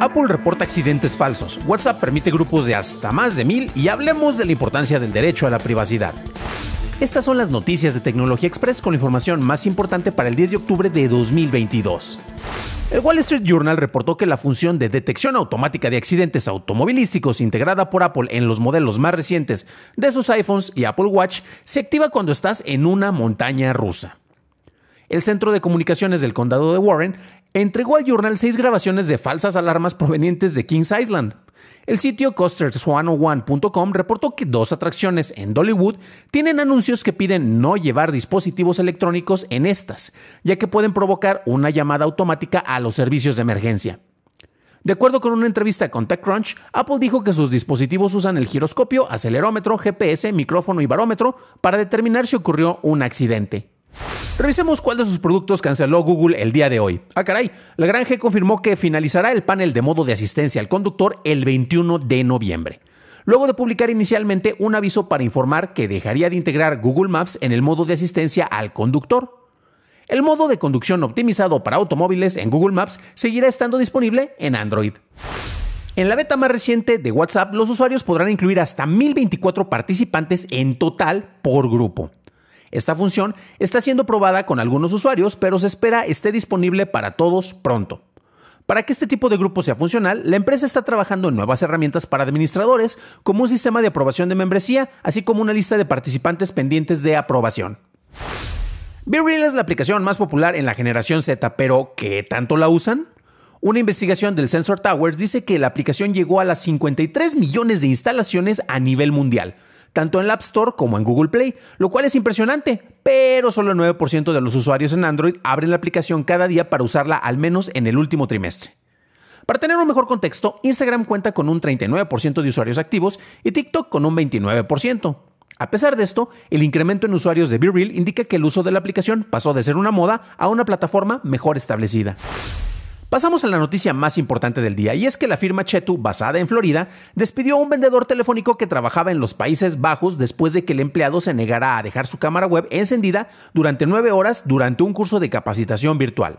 Apple reporta accidentes falsos, WhatsApp permite grupos de hasta más de mil y hablemos de la importancia del derecho a la privacidad. Estas son las noticias de Tecnología Express con la información más importante para el 10 de octubre de 2022. El Wall Street Journal reportó que la función de detección automática de accidentes automovilísticos integrada por Apple en los modelos más recientes de sus iPhones y Apple Watch se activa cuando estás en una montaña rusa el Centro de Comunicaciones del Condado de Warren entregó al Journal seis grabaciones de falsas alarmas provenientes de Kings Island. El sitio Coasters101.com reportó que dos atracciones en Dollywood tienen anuncios que piden no llevar dispositivos electrónicos en estas, ya que pueden provocar una llamada automática a los servicios de emergencia. De acuerdo con una entrevista con TechCrunch, Apple dijo que sus dispositivos usan el giroscopio, acelerómetro, GPS, micrófono y barómetro para determinar si ocurrió un accidente. Revisemos cuál de sus productos canceló Google el día de hoy. Ah, caray, granje confirmó que finalizará el panel de modo de asistencia al conductor el 21 de noviembre, luego de publicar inicialmente un aviso para informar que dejaría de integrar Google Maps en el modo de asistencia al conductor. El modo de conducción optimizado para automóviles en Google Maps seguirá estando disponible en Android. En la beta más reciente de WhatsApp, los usuarios podrán incluir hasta 1024 participantes en total por grupo. Esta función está siendo probada con algunos usuarios, pero se espera esté disponible para todos pronto. Para que este tipo de grupo sea funcional, la empresa está trabajando en nuevas herramientas para administradores, como un sistema de aprobación de membresía, así como una lista de participantes pendientes de aprobación. BeReal es la aplicación más popular en la generación Z, pero ¿qué tanto la usan? Una investigación del Sensor Towers dice que la aplicación llegó a las 53 millones de instalaciones a nivel mundial, tanto en la App Store como en Google Play, lo cual es impresionante, pero solo el 9% de los usuarios en Android abren la aplicación cada día para usarla al menos en el último trimestre. Para tener un mejor contexto, Instagram cuenta con un 39% de usuarios activos y TikTok con un 29%. A pesar de esto, el incremento en usuarios de BeReal indica que el uso de la aplicación pasó de ser una moda a una plataforma mejor establecida. Pasamos a la noticia más importante del día y es que la firma Chetu, basada en Florida, despidió a un vendedor telefónico que trabajaba en los Países Bajos después de que el empleado se negara a dejar su cámara web encendida durante nueve horas durante un curso de capacitación virtual.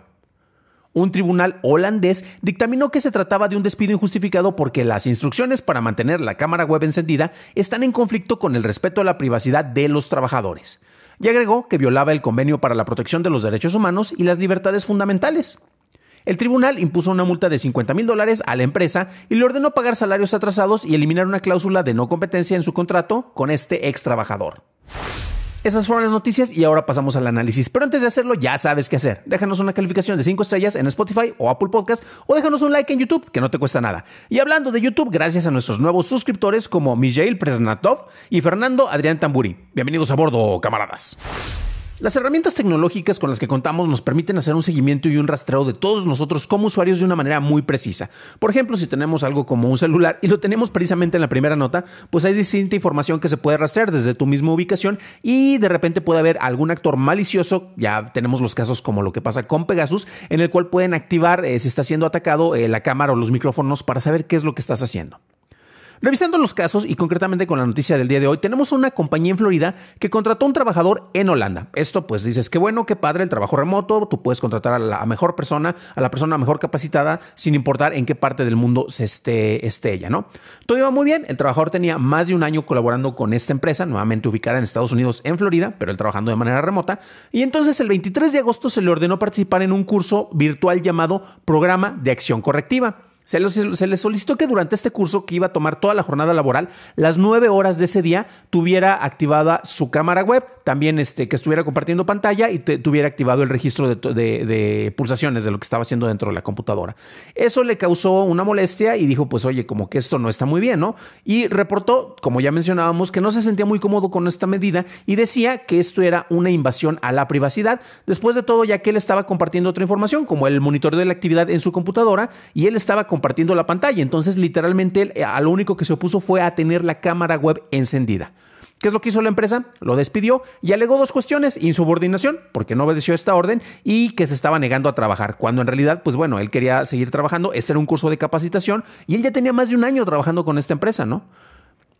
Un tribunal holandés dictaminó que se trataba de un despido injustificado porque las instrucciones para mantener la cámara web encendida están en conflicto con el respeto a la privacidad de los trabajadores. Y agregó que violaba el convenio para la protección de los derechos humanos y las libertades fundamentales. El tribunal impuso una multa de 50 mil dólares a la empresa y le ordenó pagar salarios atrasados y eliminar una cláusula de no competencia en su contrato con este ex trabajador. Esas fueron las noticias y ahora pasamos al análisis. Pero antes de hacerlo, ya sabes qué hacer. Déjanos una calificación de 5 estrellas en Spotify o Apple Podcast o déjanos un like en YouTube, que no te cuesta nada. Y hablando de YouTube, gracias a nuestros nuevos suscriptores como Mijail Presnatov y Fernando Adrián Tamburi. Bienvenidos a bordo, camaradas. Las herramientas tecnológicas con las que contamos nos permiten hacer un seguimiento y un rastreo de todos nosotros como usuarios de una manera muy precisa. Por ejemplo, si tenemos algo como un celular y lo tenemos precisamente en la primera nota, pues hay distinta información que se puede rastrear desde tu misma ubicación y de repente puede haber algún actor malicioso, ya tenemos los casos como lo que pasa con Pegasus, en el cual pueden activar eh, si está siendo atacado eh, la cámara o los micrófonos para saber qué es lo que estás haciendo. Revisando los casos y concretamente con la noticia del día de hoy, tenemos una compañía en Florida que contrató a un trabajador en Holanda. Esto pues dices, qué bueno, qué padre el trabajo remoto, tú puedes contratar a la mejor persona, a la persona mejor capacitada, sin importar en qué parte del mundo se esté, esté ella, ¿no? Todo iba muy bien, el trabajador tenía más de un año colaborando con esta empresa, nuevamente ubicada en Estados Unidos, en Florida, pero él trabajando de manera remota, y entonces el 23 de agosto se le ordenó participar en un curso virtual llamado Programa de Acción Correctiva. Se, le solicitó que durante este curso que iba a tomar toda la jornada laboral, las nueve horas de ese día tuviera activada su cámara web, también este, que estuviera compartiendo pantalla y tuviera activado el registro de, pulsaciones de lo que estaba haciendo dentro de la computadora. Eso le causó una molestia y dijo, pues oye, como que esto no está muy bien, ¿no? Y reportó, como ya mencionábamos, que no se sentía muy cómodo con esta medida y decía que esto era una invasión a la privacidad, después de todo ya que él estaba compartiendo otra información, como el monitor de la actividad en su computadora y él estaba compartiendo la pantalla. Entonces, literalmente, eh, a lo único que se opuso fue a tener la cámara web encendida. ¿Qué es lo que hizo la empresa? Lo despidió y alegó dos cuestiones, insubordinación, porque no obedeció esta orden, y que se estaba negando a trabajar, cuando en realidad, pues bueno, él quería seguir trabajando, este era un curso de capacitación, y él ya tenía más de un año trabajando con esta empresa, ¿no?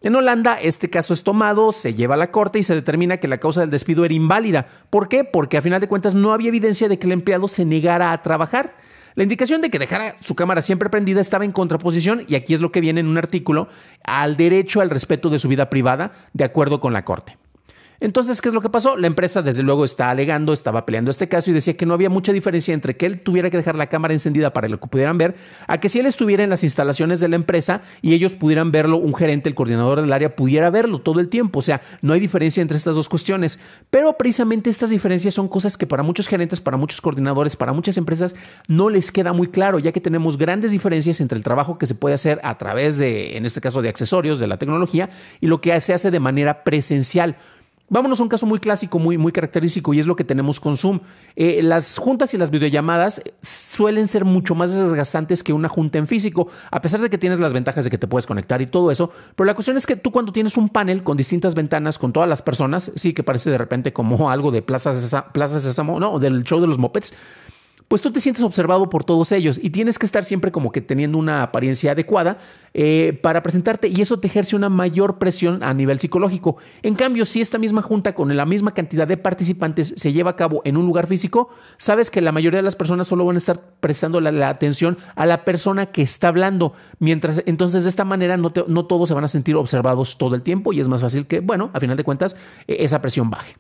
En Holanda, este caso es tomado, se lleva a la corte y se determina que la causa del despido era inválida. ¿Por qué? Porque a final de cuentas no había evidencia de que el empleado se negara a trabajar. La indicación de que dejara su cámara siempre prendida estaba en contraposición, y aquí es lo que viene en un artículo, al derecho al respeto de su vida privada, de acuerdo con la Corte. Entonces, ¿qué es lo que pasó? La empresa, desde luego, está alegando, estaba peleando este caso y decía que no había mucha diferencia entre que él tuviera que dejar la cámara encendida para que lo pudieran ver, a que si él estuviera en las instalaciones de la empresa y ellos pudieran verlo, un gerente, el coordinador del área, pudiera verlo todo el tiempo. O sea, no hay diferencia entre estas dos cuestiones. Pero precisamente estas diferencias son cosas que para muchos gerentes, para muchos coordinadores, para muchas empresas no les queda muy claro, ya que tenemos grandes diferencias entre el trabajo que se puede hacer a través de, en este caso, de accesorios, de la tecnología, y lo que se hace de manera presencial. Vámonos a un caso muy clásico, muy, muy característico, y es lo que tenemos con Zoom. Eh, las juntas y las videollamadas suelen ser mucho más desgastantes que una junta en físico, a pesar de que tienes las ventajas de que te puedes conectar y todo eso. Pero la cuestión es que tú cuando tienes un panel con distintas ventanas, con todas las personas, sí que parece de repente como algo de plazas, de Sésamo, no, del show de los mopeds, pues tú te sientes observado por todos ellos y tienes que estar siempre como que teniendo una apariencia adecuada eh, para presentarte y eso te ejerce una mayor presión a nivel psicológico. En cambio, si esta misma junta con la misma cantidad de participantes se lleva a cabo en un lugar físico, sabes que la mayoría de las personas solo van a estar prestando la, atención a la persona que está hablando, mientras entonces de esta manera no, todos se van a sentir observados todo el tiempo y es más fácil que, bueno, a final de cuentas, e, esa presión baje.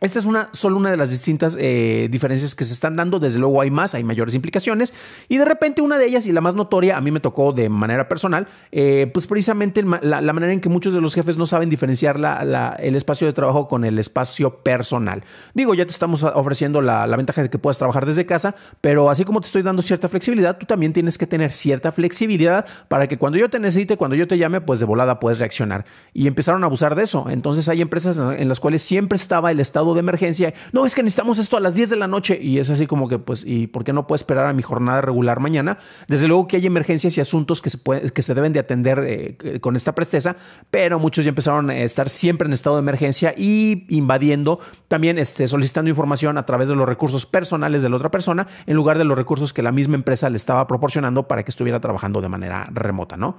Esta es una, solo una de las distintas eh, diferencias que se están dando. Desde luego hay más, hay mayores implicaciones. Y de repente una de ellas, y la más notoria, a mí me tocó de manera personal, eh, pues precisamente la, manera en que muchos de los jefes no saben diferenciar la, el espacio de trabajo con el espacio personal. Digo, ya te estamos ofreciendo la, ventaja de que puedas trabajar desde casa, pero así como te estoy dando cierta flexibilidad, tú también tienes que tener cierta flexibilidad para que cuando yo te necesite, cuando yo te llame, pues de volada puedes reaccionar. Y empezaron a abusar de eso. Entonces hay empresas en las cuales siempre estaba el estado de emergencia. No, es que necesitamos esto a las 10 de la noche. Y es así como que, pues, ¿y por qué no puedo esperar a mi jornada regular mañana? Desde luego que hay emergencias y asuntos que se, que se deben de atender eh, eh, con esta presteza, pero muchos ya empezaron a estar siempre en estado de emergencia y invadiendo, también este, solicitando información a través de los recursos personales de la otra persona en lugar de los recursos que la misma empresa le estaba proporcionando para que estuviera trabajando de manera remota, ¿no?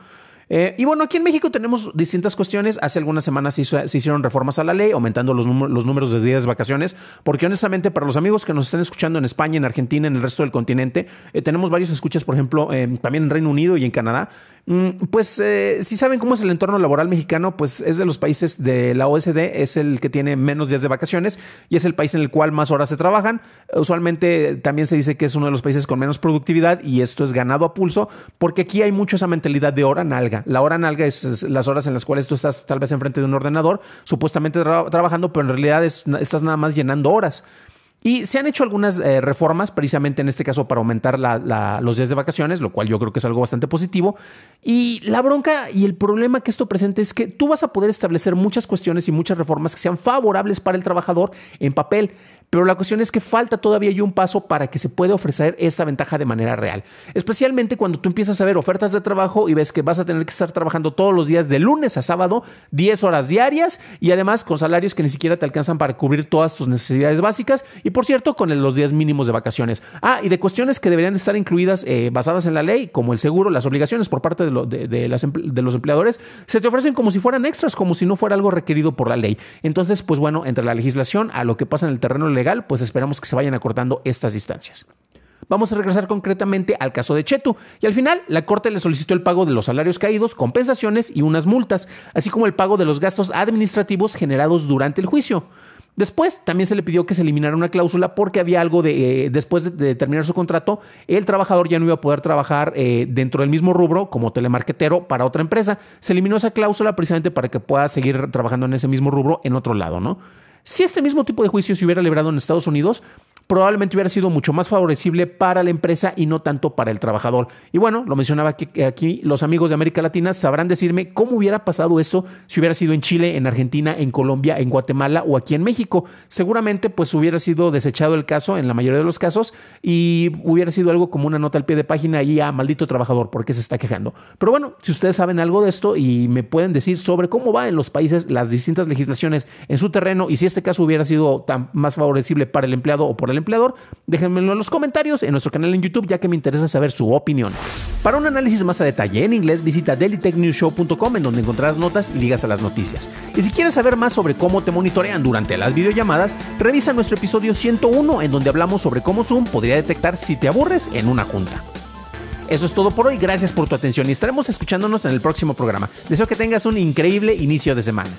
Eh, y bueno, aquí en México tenemos distintas cuestiones. Hace algunas semanas se, hicieron reformas a la ley, aumentando los, números de días de vacaciones, porque honestamente, para los amigos que nos están escuchando en España, en Argentina, en el resto del continente, eh, tenemos varios escuchas, por ejemplo, eh, también en Reino Unido y en Canadá. Mm, pues si saben cómo es el entorno laboral mexicano, pues es de los países de la OSD, es el que tiene menos días de vacaciones y es el país en el cual más horas se trabajan. Usualmente también se dice que es uno de los países con menos productividad y esto es ganado a pulso, porque aquí hay mucho esa mentalidad de hora nalga. La hora nalga es, las horas en las cuales tú estás tal vez enfrente de un ordenador, supuestamente trabajando, pero en realidad estás nada más llenando horas. Y se han hecho algunas eh, reformas, precisamente en este caso para aumentar los días de vacaciones, lo cual yo creo que es algo bastante positivo. Y la bronca y el problema que esto presenta es que tú vas a poder establecer muchas cuestiones y muchas reformas que sean favorables para el trabajador en papel, pero la cuestión es que falta todavía un paso para que se pueda ofrecer esta ventaja de manera real. Especialmente cuando tú empiezas a ver ofertas de trabajo y ves que vas a tener que estar trabajando todos los días de lunes a sábado, 10 horas diarias y además con salarios que ni siquiera te alcanzan para cubrir todas tus necesidades básicas y por cierto con los días mínimos de vacaciones. Ah, y de cuestiones que deberían estar incluidas eh, basadas en la ley, como el seguro, las obligaciones por parte de, de, de los empleadores, se te ofrecen como si fueran extras, como si no fuera algo requerido por la ley. Entonces, pues bueno, entre la legislación a lo que pasa en el terreno legal, pues esperamos que se vayan acortando estas distancias. Vamos a regresar concretamente al caso de Chetu y al final la Corte le solicitó el pago de los salarios caídos, compensaciones y unas multas, así como el pago de los gastos administrativos generados durante el juicio. Después también se le pidió que se eliminara una cláusula porque había algo de, eh, después de, terminar su contrato, el trabajador ya no iba a poder trabajar eh, dentro del mismo rubro como telemarquetero para otra empresa. Se eliminó esa cláusula precisamente para que pueda seguir trabajando en ese mismo rubro en otro lado, ¿no? Si este mismo tipo de juicio se hubiera celebrado en Estados Unidos, probablemente hubiera sido mucho más favorecible para la empresa y no tanto para el trabajador. Y bueno, lo mencionaba que aquí los amigos de América Latina sabrán decirme cómo hubiera pasado esto si hubiera sido en Chile, en Argentina, en Colombia, en Guatemala o aquí en México. Seguramente pues hubiera sido desechado el caso en la mayoría de los casos y hubiera sido algo como una nota al pie de página y a maldito trabajador, porque se está quejando? Pero bueno, si ustedes saben algo de esto y me pueden decir sobre cómo va en los países las distintas legislaciones en su terreno y si este caso hubiera sido tan más favorecible para el empleado o por el empleador? Déjenmelo en los comentarios en nuestro canal en YouTube, ya que me interesa saber su opinión. Para un análisis más a detalle en inglés, visita dailytechnewshow.com en donde encontrarás notas y ligas a las noticias. Y si quieres saber más sobre cómo te monitorean durante las videollamadas, revisa nuestro episodio 101 en donde hablamos sobre cómo Zoom podría detectar si te aburres en una junta. Eso es todo por hoy, gracias por tu atención y estaremos escuchándonos en el próximo programa. Deseo que tengas un increíble inicio de semana.